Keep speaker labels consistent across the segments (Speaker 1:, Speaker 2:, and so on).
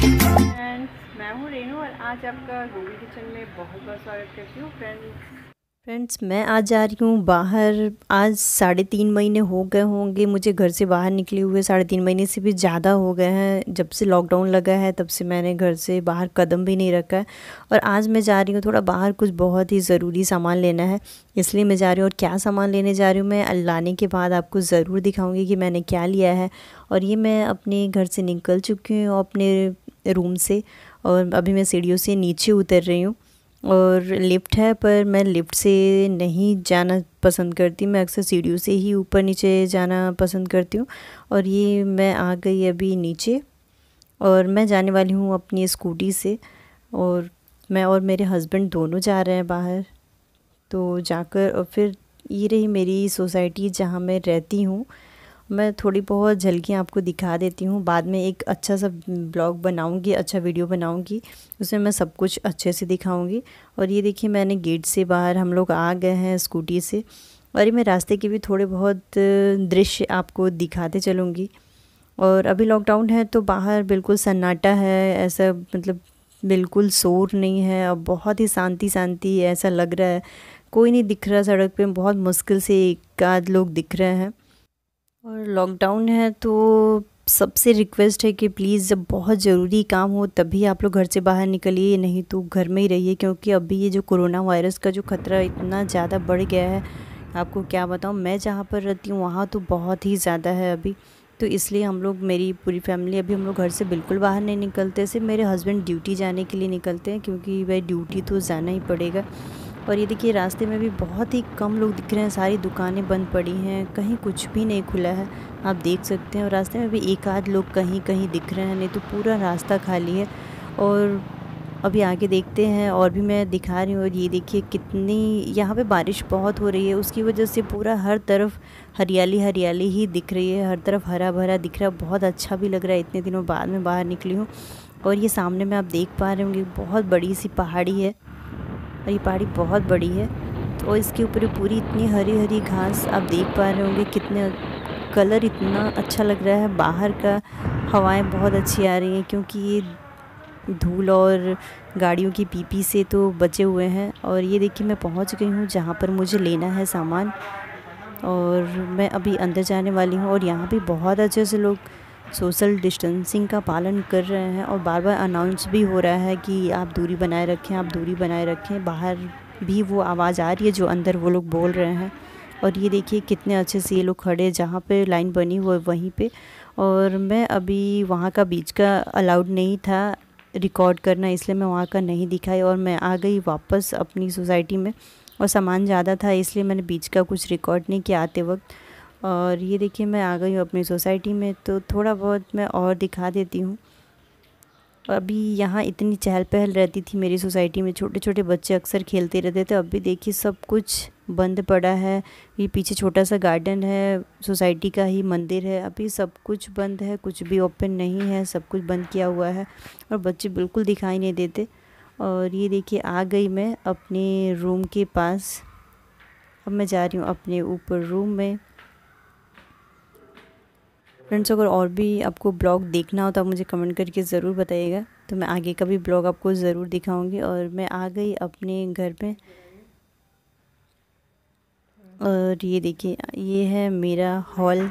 Speaker 1: friends मैं हूँ रेनू और आज आपका गोभी किचन में बहुत बहुत स्वागत करती हूँ फ्रेंड्स फ्रेंड्स मैं आज जा रही हूँ बाहर आज साढ़े तीन महीने हो गए होंगे मुझे घर से बाहर निकले हुए साढ़े तीन महीने से भी ज़्यादा हो गए हैं जब से लॉकडाउन लगा है तब से मैंने घर से बाहर कदम भी नहीं रखा है और आज मैं जा रही हूँ थोड़ा बाहर कुछ बहुत ही ज़रूरी सामान लेना है इसलिए मैं जा रही हूँ और क्या सामान लेने जा रही हूँ मैं लाने के बाद आपको ज़रूर दिखाऊँगी कि मैंने क्या लिया है और ये मैं अपने घर से निकल चुकी हूँ अपने रूम से और अभी मैं सीढ़ियों से नीचे उतर रही हूँ और लिफ्ट है पर मैं लिफ्ट से नहीं जाना पसंद करती मैं अक्सर सीढ़ियों से ही ऊपर नीचे जाना पसंद करती हूँ और ये मैं आ गई अभी नीचे और मैं जाने वाली हूँ अपनी स्कूटी से और मैं और मेरे हस्बैंड दोनों जा रहे हैं बाहर तो जाकर और फिर ये रही मेरी सोसाइटी जहाँ मैं रहती हूँ मैं थोड़ी बहुत झलकियाँ आपको दिखा देती हूँ बाद में एक अच्छा सा ब्लॉग बनाऊँगी अच्छा वीडियो बनाऊँगी उसमें मैं सब कुछ अच्छे से दिखाऊँगी और ये देखिए मैंने गेट से बाहर हम लोग आ गए हैं स्कूटी से और ये मैं रास्ते के भी थोड़े बहुत दृश्य आपको दिखाते चलूँगी और अभी लॉकडाउन है तो बाहर बिल्कुल सन्नाटा है ऐसा मतलब बिल्कुल शोर नहीं है और बहुत ही शांति शांति ऐसा लग रहा है कोई नहीं दिख रहा सड़क पे बहुत मुश्किल से एक आध लोग दिख रहे हैं और लॉकडाउन है तो सबसे रिक्वेस्ट है कि प्लीज़ जब बहुत ज़रूरी काम हो तभी आप लोग घर से बाहर निकलिए नहीं तो घर में ही रहिए क्योंकि अभी ये जो कोरोना वायरस का जो ख़तरा इतना ज़्यादा बढ़ गया है आपको क्या बताऊँ मैं जहाँ पर रहती हूँ वहाँ तो बहुत ही ज़्यादा है अभी तो इसलिए हम लोग मेरी पूरी फैमिली अभी हम लोग घर से बिल्कुल बाहर नहीं निकलते सिर्फ मेरे हस्बैंड ड्यूटी जाने के लिए निकलते हैं क्योंकि वह ड्यूटी तो जाना ही पड़ेगा और ये देखिए रास्ते में भी बहुत ही कम लोग दिख रहे हैं सारी दुकानें बंद पड़ी हैं कहीं कुछ भी नहीं खुला है आप देख सकते हैं और रास्ते में भी एक आध लोग कहीं कहीं दिख रहे हैं नहीं तो पूरा रास्ता खाली है और अभी आगे देखते हैं और भी मैं दिखा रही हूँ और ये देखिए कितनी यहाँ पे बारिश बहुत हो रही है उसकी वजह से पूरा हर तरफ हरियाली हरियाली ही दिख रही है हर तरफ हरा भरा दिख रहा है बहुत अच्छा भी लग रहा है इतने दिनों बाद में बाहर निकली हूँ और ये सामने में आप देख पा रहे होंगे बहुत बड़ी सी पहाड़ी है और ये पहाड़ी बहुत बड़ी है तो इसके ऊपर पूरी इतनी हरी हरी घास आप देख पा रहे होंगे कितने कलर इतना अच्छा लग रहा है बाहर का हवाएं बहुत अच्छी आ रही हैं क्योंकि ये धूल और गाड़ियों की पीपी से तो बचे हुए हैं और ये देखिए मैं पहुंच गई हूँ जहाँ पर मुझे लेना है सामान और मैं अभी अंदर जाने वाली हूँ और यहाँ भी बहुत अच्छे से लोग सोशल डिस्टेंसिंग का पालन कर रहे हैं और बार बार अनाउंस भी हो रहा है कि आप दूरी बनाए रखें आप दूरी बनाए रखें बाहर भी वो आवाज़ आ रही है जो अंदर वो लोग बोल रहे हैं और ये देखिए कितने अच्छे से ये लोग खड़े जहाँ पे लाइन बनी हुई वहीं पे और मैं अभी वहाँ का बीच का अलाउड नहीं था रिकॉर्ड करना इसलिए मैं वहाँ का नहीं दिखाई और मैं आ गई वापस अपनी सोसाइटी में और सामान ज़्यादा था इसलिए मैंने बीच का कुछ रिकॉर्ड नहीं किया आते वक्त और ये देखिए मैं आ गई हूँ अपनी सोसाइटी में तो थोड़ा बहुत मैं और दिखा देती हूँ अभी यहाँ इतनी चहल पहल रहती थी मेरी सोसाइटी में छोटे छोटे बच्चे अक्सर खेलते रहते थे अभी देखिए सब कुछ बंद पड़ा है ये पीछे छोटा सा गार्डन है सोसाइटी का ही मंदिर है अभी सब कुछ बंद है कुछ भी ओपन नहीं है सब कुछ बंद किया हुआ है और बच्चे बिल्कुल दिखाई नहीं देते और ये देखिए आ गई मैं अपने रूम के पास अब मैं जा रही हूँ अपने ऊपर रूम में फ्रेंड्स अगर और भी आपको ब्लॉग देखना हो तो आप मुझे कमेंट करके ज़रूर बताइएगा तो मैं आगे का भी ब्लॉग आपको ज़रूर दिखाऊंगी और मैं आ गई अपने घर पे और ये देखिए ये है मेरा हॉल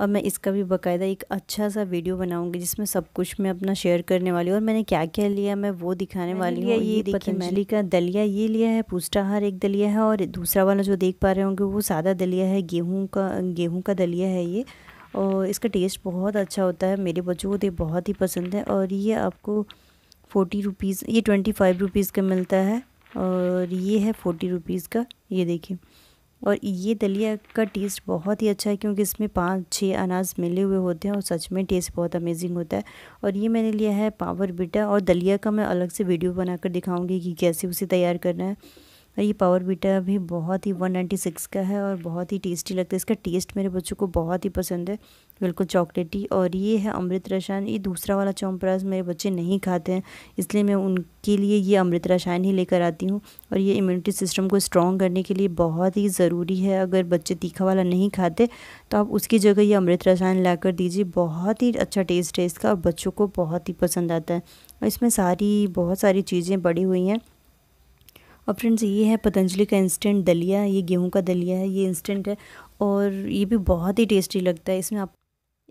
Speaker 1: और मैं इसका भी बकायदा एक अच्छा सा वीडियो बनाऊंगी जिसमें सब कुछ मैं अपना शेयर करने वाली हूँ और मैंने क्या क्या लिया मैं वो दिखाने वाली हूँ ये, देखिए मैली का दलिया ये लिया है पुष्टाहार एक दलिया है और दूसरा वाला जो देख पा रहे होंगे वो सादा दलिया है गेहूँ का गेहूँ का दलिया है ये और इसका टेस्ट बहुत अच्छा होता है मेरे बच्चों को तो बहुत ही पसंद है और ये आपको फ़ोर्टी रुपीज़ ये ट्वेंटी फाइव रुपीज़ का मिलता है और ये है फ़ोर्टी रुपीज़ का ये देखिए और ये दलिया का टेस्ट बहुत ही अच्छा है क्योंकि इसमें पाँच छः अनाज मिले हुए होते हैं और सच में टेस्ट बहुत अमेजिंग होता है और ये मैंने लिया है पावर बिटा और दलिया का मैं अलग से वीडियो बनाकर दिखाऊंगी कि कैसे उसे तैयार करना है और ये पावर बीटा भी बहुत ही 196 का है और बहुत ही टेस्टी लगता है इसका टेस्ट मेरे बच्चों को बहुत ही पसंद है बिल्कुल चॉकलेटी और ये है अमृत रसायन ये दूसरा वाला चौम्परास मेरे बच्चे नहीं खाते हैं इसलिए मैं उनके लिए ये अमृत रसायन ही लेकर आती हूँ और ये इम्यूनिटी सिस्टम को स्ट्रॉन्ग करने के लिए बहुत ही ज़रूरी है अगर बच्चे तीखा वाला नहीं खाते तो आप उसकी जगह ये अमृत रसायन ला दीजिए बहुत ही अच्छा टेस्ट है इसका और बच्चों को बहुत ही पसंद आता है और इसमें सारी बहुत सारी चीज़ें बड़ी हुई हैं और फ्रेंड्स ये है पतंजलि का इंस्टेंट दलिया ये गेहूं का दलिया है ये इंस्टेंट है और ये भी बहुत ही टेस्टी लगता है इसमें आप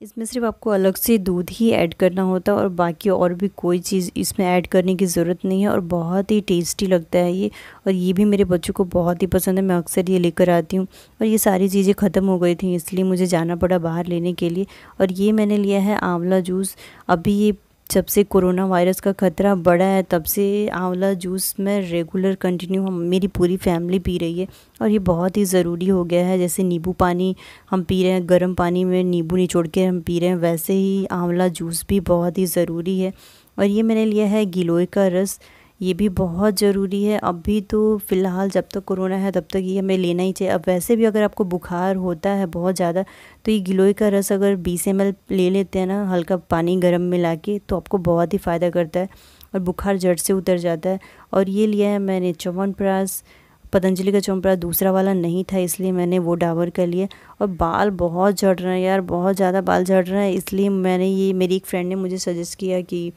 Speaker 1: इसमें सिर्फ आपको अलग से दूध ही ऐड करना होता है और बाकी और भी कोई चीज़ इसमें ऐड करने की ज़रूरत नहीं है और बहुत ही टेस्टी लगता है ये और ये भी मेरे बच्चों को बहुत ही पसंद है मैं अक्सर ये लेकर आती हूँ और ये सारी चीज़ें ख़त्म हो गई थी इसलिए मुझे जाना पड़ा बाहर लेने के लिए और ये मैंने लिया है आंवला जूस अभी ये जब से कोरोना वायरस का ख़तरा बढ़ा है तब से आंवला जूस मैं रेगुलर कंटिन्यू हम मेरी पूरी फैमिली पी रही है और ये बहुत ही ज़रूरी हो गया है जैसे नींबू पानी हम पी रहे हैं गर्म पानी में नींबू निचोड़ के हम पी रहे हैं वैसे ही आंवला जूस भी बहुत ही ज़रूरी है और ये मैंने लिया है गिलोय का रस ये भी बहुत ज़रूरी है अभी तो फ़िलहाल जब तक कोरोना है तब तक ये हमें लेना ही चाहिए अब वैसे भी अगर आपको बुखार होता है बहुत ज़्यादा तो ये गिलोय का रस अगर बीस एम ले लेते हैं ना हल्का पानी गर्म मिला के तो आपको बहुत ही फ़ायदा करता है और बुखार जड़ से उतर जाता है और ये लिया है मैंने च्यवनप्राश पतंजलि का चौमप्राश दूसरा वाला नहीं था इसलिए मैंने वो डाबर कर लिया और बाल बहुत झड़ रहे हैं यार बहुत ज़्यादा बाल झड़ रहे हैं इसलिए मैंने ये मेरी एक फ्रेंड ने मुझे सजेस्ट किया कि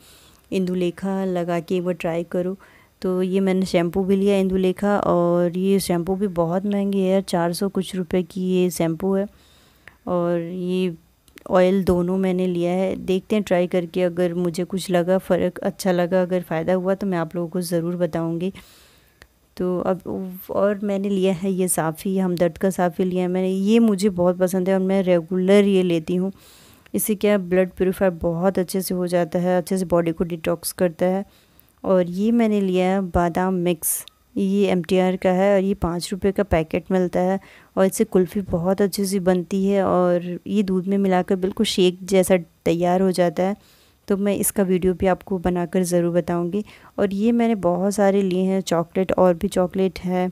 Speaker 1: इंदुलेखा लगा के एक बार ट्राई करो तो ये मैंने शैम्पू भी लिया इंदुलेखा और ये शैम्पू भी बहुत महंगी है यार चार सौ कुछ रुपए की ये शैम्पू है और ये ऑयल दोनों मैंने लिया है देखते हैं ट्राई करके अगर मुझे कुछ लगा फ़र्क अच्छा लगा अगर फ़ायदा हुआ तो मैं आप लोगों को ज़रूर बताऊँगी तो अब और मैंने लिया है ये साफ़ी हमदर्द का साफ़ी लिया है मैंने ये मुझे बहुत पसंद है और मैं रेगुलर ये लेती हूँ इससे क्या ब्लड प्योरीफाई बहुत अच्छे से हो जाता है अच्छे से बॉडी को डिटॉक्स करता है और ये मैंने लिया है बादाम मिक्स ये एम का है और ये पाँच रुपये का पैकेट मिलता है और इससे कुल्फ़ी बहुत अच्छे से बनती है और ये दूध में मिलाकर बिल्कुल शेक जैसा तैयार हो जाता है तो मैं इसका वीडियो भी आपको बनाकर ज़रूर बताऊंगी और ये मैंने बहुत सारे लिए हैं चॉकलेट और भी चॉकलेट है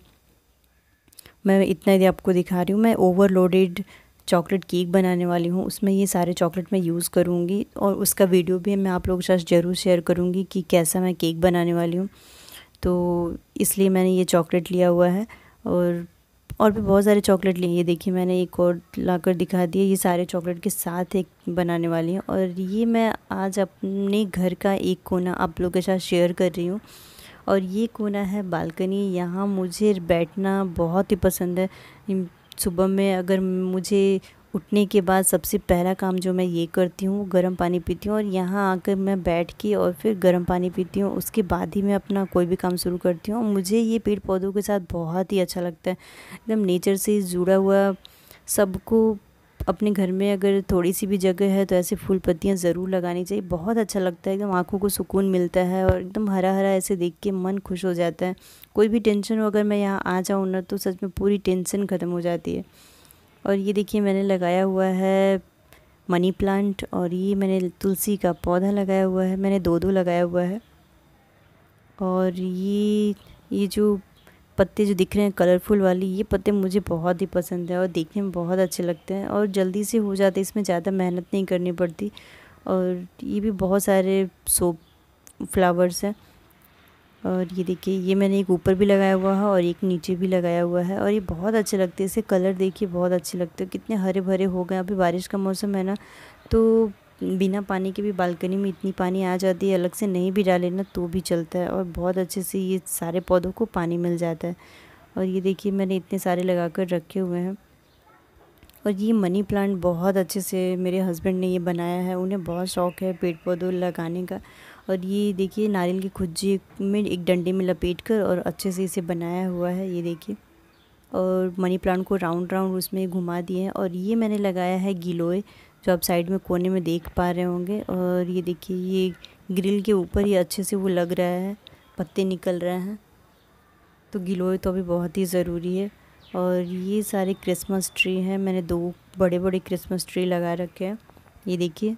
Speaker 1: मैं इतना ही आपको दिखा रही हूँ मैं ओवरलोडेड चॉकलेट केक बनाने वाली हूँ उसमें ये सारे चॉकलेट मैं यूज़ करूँगी और उसका वीडियो भी मैं आप लोगों के साथ ज़रूर शेयर करूँगी कि कैसा मैं केक बनाने वाली हूँ तो इसलिए मैंने ये चॉकलेट लिया हुआ है और और भी बहुत सारे चॉकलेट लिए ये देखिए मैंने एक और लाकर दिखा दिया ये सारे चॉकलेट के साथ एक बनाने वाली हैं और ये मैं आज अपने घर का एक कोना आप लोगों के साथ शेयर कर रही हूँ और ये कोना है बालकनी यहाँ मुझे बैठना बहुत ही पसंद है सुबह में अगर मुझे उठने के बाद सबसे पहला काम जो मैं ये करती हूँ गर्म पानी पीती हूँ और यहाँ आकर मैं बैठ के और फिर गर्म पानी पीती हूँ उसके बाद ही मैं अपना कोई भी काम शुरू करती हूँ मुझे ये पेड़ पौधों के साथ बहुत ही अच्छा लगता है एकदम नेचर से जुड़ा हुआ सबको अपने घर में अगर थोड़ी सी भी जगह है तो ऐसे फूल पत्तियाँ ज़रूर लगानी चाहिए बहुत अच्छा लगता है एकदम आँखों को सुकून मिलता है और एकदम हरा हरा ऐसे देख के मन खुश हो जाता है कोई भी टेंशन हो अगर मैं यहाँ आ जाऊँ ना तो सच में पूरी टेंशन ख़त्म हो जाती है और ये देखिए मैंने लगाया हुआ है मनी प्लांट और ये मैंने तुलसी का पौधा लगाया हुआ है मैंने दो दो लगाया हुआ है और ये ये जो पत्ते जो दिख रहे हैं कलरफुल वाली ये पत्ते मुझे बहुत ही पसंद है और देखने में बहुत अच्छे लगते हैं और जल्दी से हो जाते इसमें ज़्यादा मेहनत नहीं करनी पड़ती और ये भी बहुत सारे सोप फ्लावर्स हैं और ये देखिए ये मैंने एक ऊपर भी लगाया हुआ है और एक नीचे भी लगाया हुआ है और ये बहुत अच्छे लगते हैं इसे कलर देखिए बहुत अच्छे लगते हैं कितने हरे भरे हो गए अभी बारिश का मौसम है ना तो बिना पानी के भी बालकनी में इतनी पानी आ जाती है अलग से नहीं भी डाले ना तो भी चलता है और बहुत अच्छे से ये सारे पौधों को पानी मिल जाता है और ये देखिए मैंने इतने सारे लगा कर रखे हुए हैं और ये मनी प्लांट बहुत अच्छे से मेरे हस्बैंड ने ये बनाया है उन्हें बहुत शौक़ है पेड़ पौधों लगाने का और ये देखिए नारियल की खुजी में एक डंडे में लपेट कर और अच्छे से इसे बनाया हुआ है ये देखिए और मनी प्लांट को राउंड राउंड उसमें घुमा दिए हैं और ये मैंने लगाया है गिलोय जो आप साइड में कोने में देख पा रहे होंगे और ये देखिए ये ग्रिल के ऊपर ही अच्छे से वो लग रहा है पत्ते निकल रहे हैं तो गिलोय तो अभी बहुत ही ज़रूरी है और ये सारे क्रिसमस ट्री हैं मैंने दो बड़े बड़े क्रिसमस ट्री लगा रखे हैं ये देखिए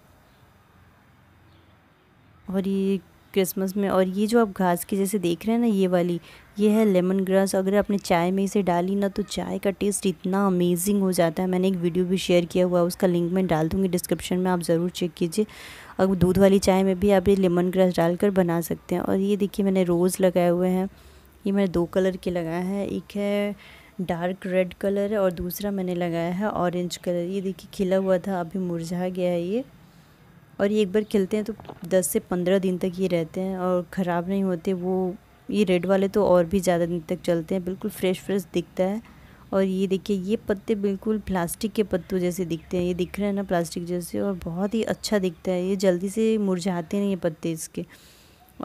Speaker 1: और ये क्रिसमस में और ये जो आप घास की जैसे देख रहे हैं ना ये वाली ये है लेमन ग्रास अगर आपने चाय में इसे डाली ना तो चाय का टेस्ट इतना अमेजिंग हो जाता है मैंने एक वीडियो भी शेयर किया हुआ उसका लिंक मैं डाल दूँगी डिस्क्रिप्शन में आप ज़रूर चेक कीजिए अब दूध वाली चाय में भी आप ये लेमन ग्रास डालकर बना सकते हैं और ये देखिए मैंने रोज़ लगाए हुए हैं ये मैंने दो कलर के लगाए हैं एक है डार्क रेड कलर है और दूसरा मैंने लगाया है ऑरेंज कलर ये देखिए खिला हुआ था अभी मुरझा गया है ये और ये एक बार खिलते हैं तो दस से पंद्रह दिन तक ये रहते हैं और ख़राब नहीं होते वो ये रेड वाले तो और भी ज़्यादा दिन तक चलते हैं बिल्कुल फ्रेश फ्रेश दिखता है और ये देखिए ये पत्ते बिल्कुल प्लास्टिक के पत्तों जैसे दिखते हैं ये दिख रहे हैं ना प्लास्टिक जैसे और बहुत ही अच्छा दिखता है ये जल्दी से मुरझाते नहीं ये पत्ते इसके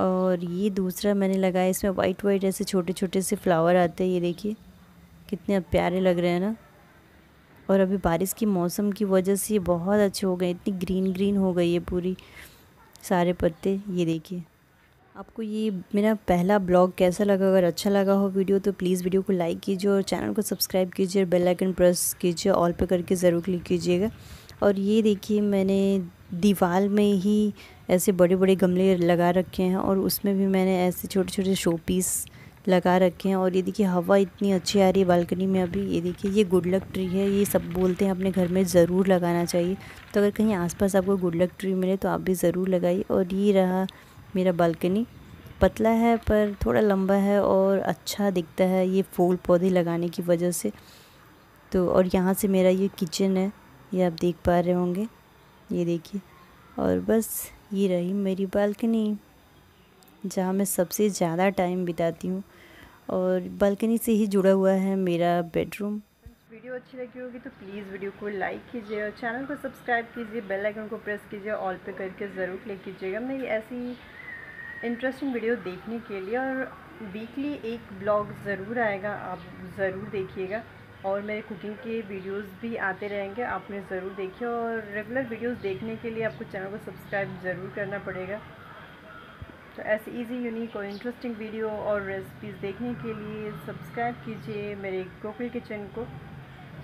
Speaker 1: और ये दूसरा मैंने लगाया इसमें वाइट वाइट ऐसे छोटे छोटे से फ्लावर आते हैं ये देखिए कितने प्यारे लग रहे हैं ना और अभी बारिश की मौसम की वजह से ये बहुत अच्छे हो गए इतनी ग्रीन ग्रीन हो गई है पूरी सारे पत्ते ये देखिए आपको ये मेरा पहला ब्लॉग कैसा लगा अगर अच्छा लगा हो वीडियो तो प्लीज़ वीडियो को लाइक कीजिए और चैनल को सब्सक्राइब कीजिए और बेल आइकन प्रेस कीजिए ऑल पे करके ज़रूर क्लिक कीजिएगा और ये देखिए मैंने दीवार में ही ऐसे बड़े बड़े गमले लगा रखे हैं और उसमें भी मैंने ऐसे छोटे छोटे शो पीस लगा रखे हैं और ये देखिए हवा इतनी अच्छी आ रही है बालकनी में अभी ये देखिए ये गुड लक ट्री है ये सब बोलते हैं अपने घर में ज़रूर लगाना चाहिए तो अगर कहीं आसपास आपको गुड लक ट्री मिले तो आप भी ज़रूर लगाइए और ये रहा मेरा बालकनी पतला है पर थोड़ा लंबा है और अच्छा दिखता है ये फूल पौधे लगाने की वजह से तो और यहाँ से मेरा ये किचन है ये आप देख पा रहे होंगे ये देखिए और बस ये रही मेरी बालकनी जहाँ मैं सबसे ज़्यादा टाइम बिताती हूँ और बालकनी से ही जुड़ा हुआ है मेरा बेडरूम वीडियो अच्छी लगी होगी तो प्लीज़ वीडियो को लाइक कीजिए और चैनल को सब्सक्राइब कीजिए बेल आइकन को प्रेस कीजिए ऑल पे करके ज़रूर क्लिक कीजिएगा मेरी ऐसी इंटरेस्टिंग वीडियो देखने के लिए और वीकली एक ब्लॉग ज़रूर आएगा आप ज़रूर देखिएगा और मेरे कुकिंग के वीडियोस भी आते रहेंगे आपने ज़रूर देखिए और रेगुलर वीडियोज़ देखने के लिए आपको चैनल को सब्सक्राइब ज़रूर करना पड़ेगा तो ऐसे इजी यूनिक और इंटरेस्टिंग वीडियो और रेसिपीज़ देखने के लिए सब्सक्राइब कीजिए मेरे कोकिल किचन को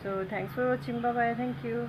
Speaker 1: so thanks for watching bye thank you